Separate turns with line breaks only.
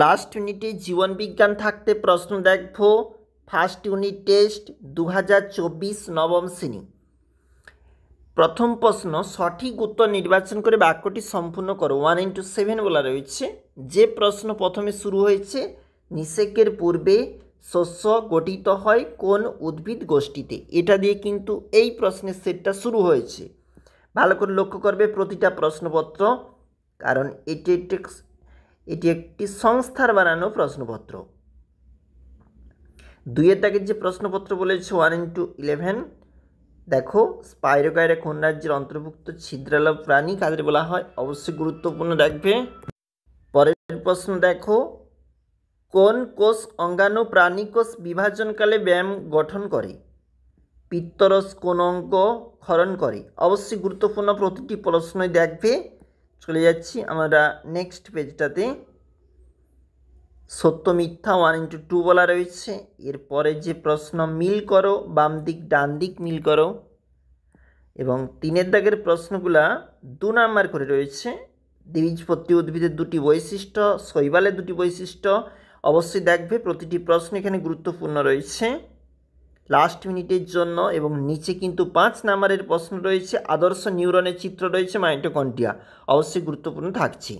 last ইউনিটে জীবনবিজ্ঞান থাকতে প্রশ্ন দেখব ফার্স্ট ইউনিট টেস্ট দু নবম শ্রেণী প্রথম প্রশ্ন সঠিক উত্তর নির্বাচন করে বাক্যটি সম্পূর্ণ করো ওয়ান ইন্টু সেভেন বলা রয়েছে যে প্রশ্ন প্রথমে শুরু হয়েছে নিষেকের পূর্বে শস্য গঠিত হয় কোন উদ্ভিদ গোষ্ঠীতে এটা দিয়ে কিন্তু এই প্রশ্নের সেটটা শুরু হয়েছে ভালো করে লক্ষ্য করবে প্রতিটা প্রশ্নপত্র কারণ এটি এটি একটি সংস্থার বানানো প্রশ্নপত্র দুইয়ের দাগের যে প্রশ্নপত্র বলেছে ওয়ান ইন্টু ইলেভেন দেখো স্পাইরোকায়রা কোন রাজ্যের অন্তর্ভুক্ত ছিদ্রাল প্রাণী কাদের বলা হয় অবশ্যই গুরুত্বপূর্ণ দেখবে পরের প্রশ্ন দেখো কোন কোষ অঙ্গাণু প্রাণী কোষ বিভাজনকালে ব্যায়াম গঠন করে পিত্তরস কোন অঙ্গ ক্ষরণ করে অবশ্যই গুরুত্বপূর্ণ প্রতিটি প্রশ্নই দেখবে চলে যাচ্ছি আমরা নেক্সট পেজটাতে সত্য মিথ্যা ওয়ান ইন্টু টু বলা রয়েছে এরপরে যে প্রশ্ন মিল করো বাম দিক ডান দিক মিল করো এবং তিনের দাগের প্রশ্নগুলা দু নাম্বার করে রয়েছে দ্বিবীজপত্রী উদ্ভিদের দুটি বৈশিষ্ট্য শৈবালের দুটি বৈশিষ্ট্য অবশ্যই দেখবে প্রতিটি প্রশ্ন এখানে গুরুত্বপূর্ণ রয়েছে লাস্ট মিনিটের জন্য এবং নিচে কিন্তু পাঁচ নাম্বারের প্রশ্ন রয়েছে আদর্শ নিউরনের চিত্র রয়েছে মাইটোকন্টিয়া অবশ্যই গুরুত্বপূর্ণ থাকছে